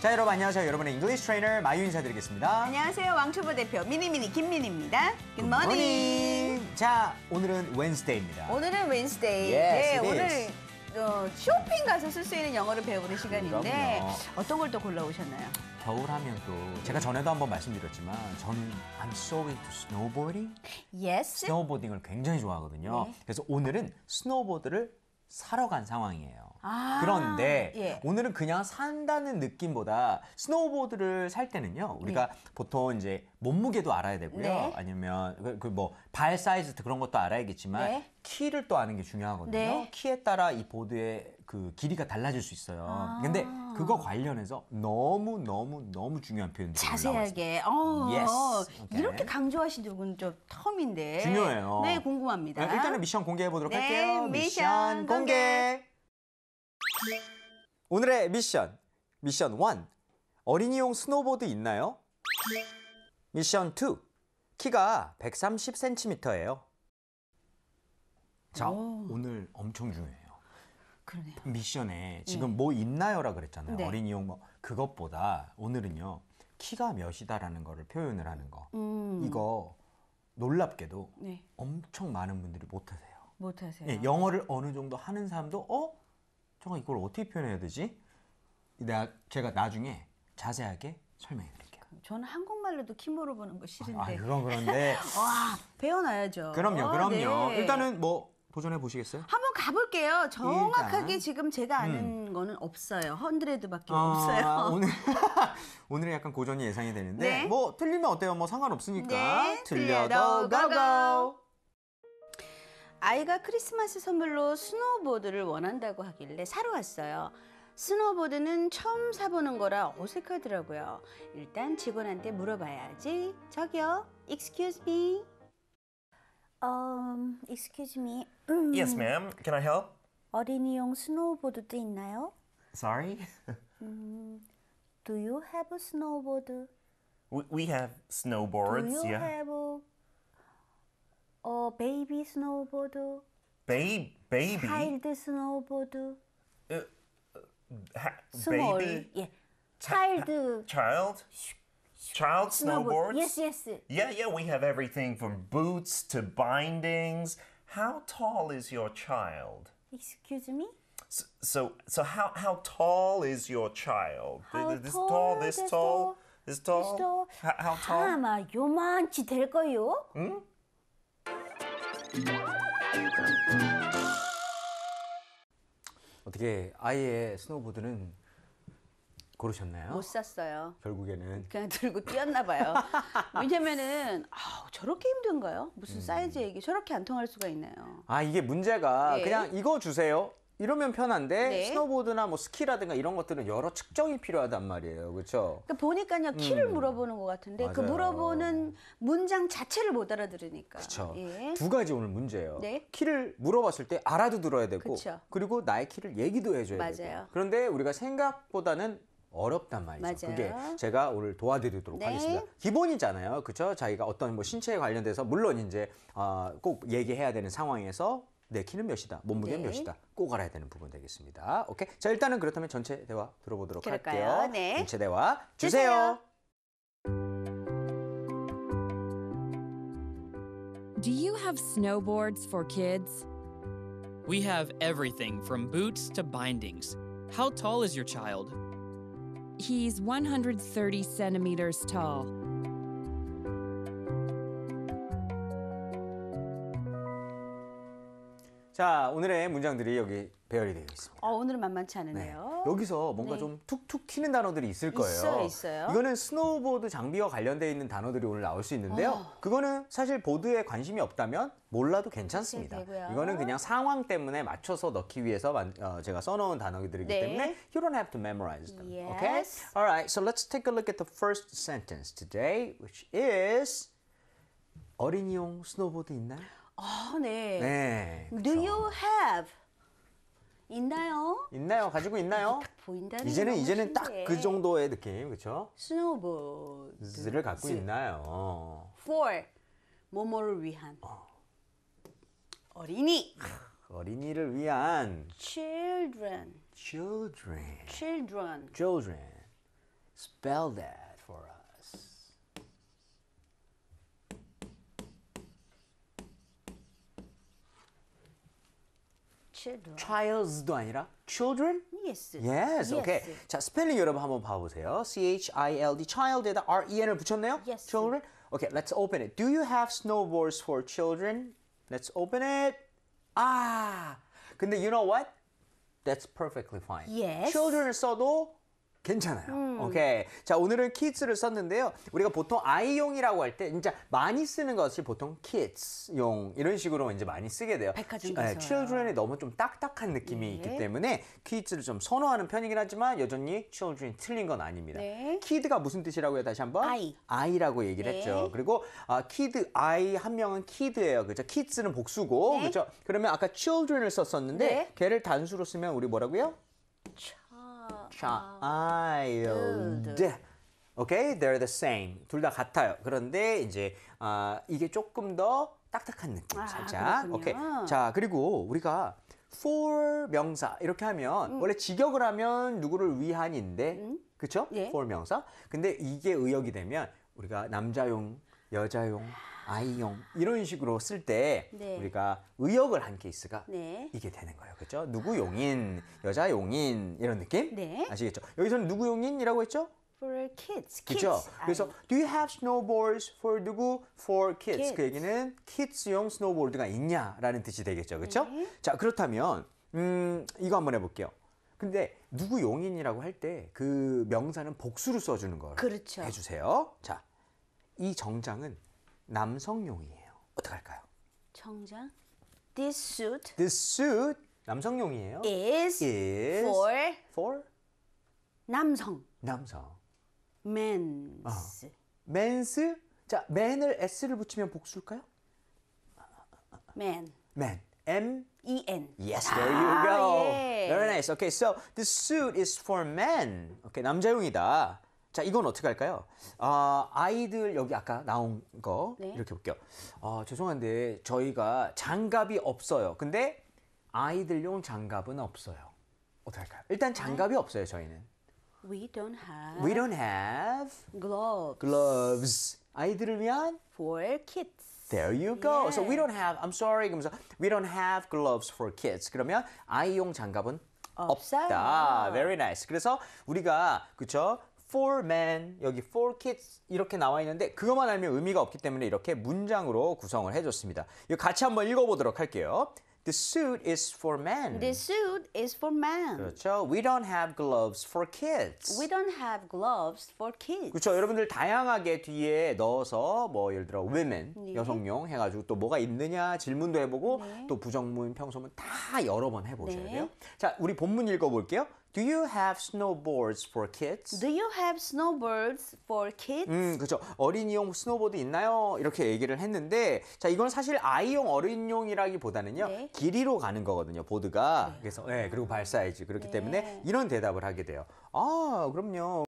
자 여러분 안녕하세요. 여러분의 잉글리시 트레이너 마유 인사드리겠습니다. 안녕하세요. 왕초보 대표 미니미니 김민입니다. 굿모닝. 자 오늘은 웬스데이입니다. 오늘은 웬스데이. 네 yes, 오늘 어, 쇼핑 가서 쓸 수 있는 영어를 배우는 시간인데 그럼요. 어떤 걸 또 골라오셨나요? 겨울 하면 또 제가 전에도 한번 말씀드렸지만 저는 I'm so into snowboarding. Yes. 스노보딩을 굉장히 좋아하거든요. 네. 그래서 오늘은 스노보드를 사러 간 상황이에요. 아, 그런데 예. 오늘은 그냥 산다는 느낌보다 스노우보드를 살 때는요. 우리가 예. 보통 이제 몸무게도 알아야 되고요. 네. 아니면 그 뭐발 그 뭐 사이즈 그런 것도 알아야겠지만 네. 키를 또 아는 게 중요하거든요. 네. 키에 따라 이 보드의 그 길이가 달라질 수 있어요. 아. 근데 그거 아. 관련해서 너무 너무 너무 중요한 표현들이 자세하게. 어, y e 어. 오케이. 이렇게 강조하신 적은 좀 텀인데. 중요해요. 네, 궁금합니다. 네, 일단은 미션 공개해 보도록 네, 할게요. 미션 공개. 오늘의 미션. 미션 1. 어린이용 스노보드 있나요? 미션 2. 키가 130cm예요. 자, 오. 늘 엄청 중요해. 그러네요. 미션에 네. 지금 네. 뭐 있나요라 그랬잖아요. 네. 어린이용 뭐 그것보다 오늘은요 키가 몇이다라는 거를 표현을 하는 거. 음. 이거 놀랍게도 네. 엄청 많은 분들이 못하세요. 못하세요. 예, 영어를 어느 정도 하는 사람도 어 잠깐 이걸 어떻게 표현해야 되지? 내 제가 나중에 자세하게 설명해 드릴게요. 저는 한국말로도 키 물어보는 거 싫은데. 아, 그건 그런데. 와, 배워놔야죠. 그럼요, 그럼요. 어, 네. 일단은 뭐 도전해 보시겠어요? 한번 가볼게요. 정확하게 일단. 지금 제가 음. 아는 거는 없어요. 헌드레드밖에 아, 없어요. 오늘 오늘은 약간 고전이 예상이 되는데 네. 뭐 틀리면 어때요? 뭐 상관없으니까 네, 틀려도 틀고 아이가 크리스마스 선물로 스노보드를 원한다고 하길래 사러 왔어요. 스노보드는 처음 사보는 거라 어색하더라고요. 일단 직원한테 물어봐야지. 저기요, excuse me. 어, excuse me. Yes, ma'am. Can I help? 어린이용 스노우보드도 있나요? Sorry? Do you have a snowboard? we, we have snowboards. Yeah. Do you yeah. have a, a baby snowboard? Babe, baby. Child snowboard? Uh, uh, ha- Small. baby? Yeah. Child. Child? Child snowboards? Yes, yes. Yeah, yeah, we have everything from boots to bindings. How tall is your child? Excuse me? So, so, so how, how tall is your child? How this tall, tall this, tall, this tall? This tall? How, how tall? 아마 요만치 될 거요. 응? 어떻게 아이의 스노보드는 그러셨나요못 샀어요. 결국에는 그냥 들고 뛰었나 봐요. 왜냐면은 아 저렇게 힘든가요? 무슨 음. 사이즈 얘기 저렇게 안 통할 수가 있나요? 아 이게 문제가 네. 그냥 이거 주세요. 이러면 편한데 네. 스노보드나 뭐 스키라든가 이런 것들은 여러 측정이 필요하단 말이에요. 그렇죠? 그러니까 보니까요 키를 음. 물어보는 것 같은데 그 맞아요. 물어보는 문장 자체를 못 알아들으니까. 그렇죠. 예. 두 가지 오늘 문제예요. 네. 키를 물어봤을 때 알아도 들어야 되고 그쵸. 그리고 나의 키를 얘기도 해줘야 맞아요. 되고 그런데 우리가 생각보다는 어렵단 말이죠. 맞아요. 그게 제가 오늘 도와드리도록 네. 하겠습니다. 기본이잖아요. 그쵸? 자기가 어떤 뭐 신체에 관련돼서 물론 이제 어, 꼭 얘기해야 되는 상황에서 내 키는 몇이다, 몸무게는 네. 몇이다 꼭 알아야 되는 부분 되겠습니다. 오케이. 자 일단은 그렇다면 전체 대화 들어보도록 그럴까요? 할게요. 네. 전체 대화 주세요. 주세요. Do you have snowboards for kids? We have everything from boots to bindings. How tall is your child? He's 130 centimeters tall. 자, 오늘의 문장들이 여기 배열이 되어 있습니다. 어, 오늘은 만만치 않네요. 여기서 뭔가 네. 좀 툭툭 튀는 단어들이 있을 거예요. 있어요, 있어요. 이거는 스노우보드 장비와 관련돼 있는 단어들이 오늘 나올 수 있는데요. 어. 그거는 사실 보드에 관심이 없다면 몰라도 괜찮습니다. 네, 이거는 그냥 상황 때문에 맞춰서 넣기 위해서 만, 어, 제가 써놓은 단어들이기 네. 때문에 you don't have to memorize them. Yes. Okay? All right. So let's take a look at the first sentence today, which is 어린이용 스노보드 있나요? 아, 네. 네. 그렇죠. you have 있나요? 있나요? 가지고 있나요? 보인다는 이제는 이제는 딱 그 정도의 느낌 그렇죠? 스노보드를 갖고 있나요? For 뭐뭐를 위한 어. 어린이 어린이를 위한 children children children children spell that children. childs도 아니라 children? Yes. Yes. yes. Okay. 자, 스펠링 여러분 한번 봐 보세요. C H I L D child에다 R E N을 붙였네요. Yes. children. Okay, let's open it. Do you have snowboards for children? Let's open it. 아. Ah! 근데 you know what? That's perfectly fine. Yes. children 써도 괜찮아요. 음. 오케이. 자, 오늘은 kids를 썼는데요. 우리가 보통 아이용이라고 할 때 진짜 많이 쓰는 것을 보통 kids용 이런 식으로 이제 많이 쓰게 돼요. 백화점에서. 예, children이 너무 좀 딱딱한 느낌이 네. 있기 때문에 kids를 좀 선호하는 편이긴 하지만 여전히 children이 틀린 건 아닙니다. 네. kid가 무슨 뜻이라고요? 다시 한번. 아이. 아이라고 얘기를 네. 했죠. 그리고 아, kid 아이 한 명은 kid예요. 그죠? kids는 복수고. 네. 그죠? 그러면 아까 children을 썼었는데 네. 걔를 단수로 쓰면 우리 뭐라고요? child. Okay, they're the same. 둘 다 같아요. 그런데 이제 아, 이게 조금 더 딱딱한 느낌 아, 살짝. 오케이. 자, 그리고 우리가 for 명사 이렇게 하면 음. 원래 직역을 하면 누구를 위한인데 음? 그쵸? 예. for 명사. 근데 이게 의역이 되면 우리가 남자용, 여자용 아이용 이런 식으로 쓸때 네. 우리가 의역을 한 케이스가 네. 이게 되는 거예요. 그렇죠? 누구 용인, 여자 용인 이런 느낌? 네. 아시겠죠? 여기서는 누구 용인이라고 했죠? for kids. 그렇죠. 그래서 do you have snowboards for 누구? for kids. kids. 그 얘기는 kids용 스노보드가 있냐라는 뜻이 되겠죠. 그렇죠? 네. 자, 그렇다면 음, 이거 한번 해 볼게요. 근데 누구 용인이라고 할 때 그 명사는 복수로 써 주는 걸 그렇죠. 해 주세요. 자. 이 정장은 남성용이에요. 어떻게 할까요? 정장. This suit This suit 남성용이에요. is, is for for 남성. 남성. men's. men's 자, man을 s를 붙이면 복수일까요? man. man. M en. Yes, there you 아, go. 예. Very nice. Okay, so this suit is for men. Okay, 남자용이다. 자, 이건 어떻게 할까요? 아, 아이들 여기 아까 나온 거 네. 이렇게 볼게요. 아, 죄송한데 저희가 장갑이 없어요. 근데 아이들용 장갑은 없어요. 어떻게 할까요? 일단 장갑이 없어요, 저희는. We don't have We don't have gloves. gloves. 아이들을 위한 for kids. There you go. Yeah. So we don't have I'm sorry. 그러면서 we don't have gloves for kids. 그러면 아이용 장갑은 없어요. 없다. Very nice. 그래서 우리가 그쵸 for men, 여기 for kids 이렇게 나와 있는데 그것만 알면 의미가 없기 때문에 이렇게 문장으로 구성을 해줬습니다. 이거 같이 한번 읽어보도록 할게요. The suit is for men. The suit is for men. 그렇죠. We don't have gloves for kids. We don't have gloves for kids. 그렇죠. 여러분들 다양하게 뒤에 넣어서 뭐 예를 들어 women 네. 여성용 해가지고 또 뭐가 있느냐 질문도 해보고 네. 또 부정문 평소문 다 여러 번 해보셔야 네. 돼요. 자, 우리 본문 읽어볼게요. Do you have snowboards for kids? Do you have snowboards for kids? 음, 그죠. 어린이용 스노보드 있나요? 이렇게 얘기를 했는데, 자, 이건 사실 아이용 어린이용이라기보다는요, 네. 길이로 가는 거거든요, 보드가. 네. 그래서, 네, 그리고 발 사이즈. 그렇기 네. 때문에 이런 대답을 하게 돼요. 아, 그럼요.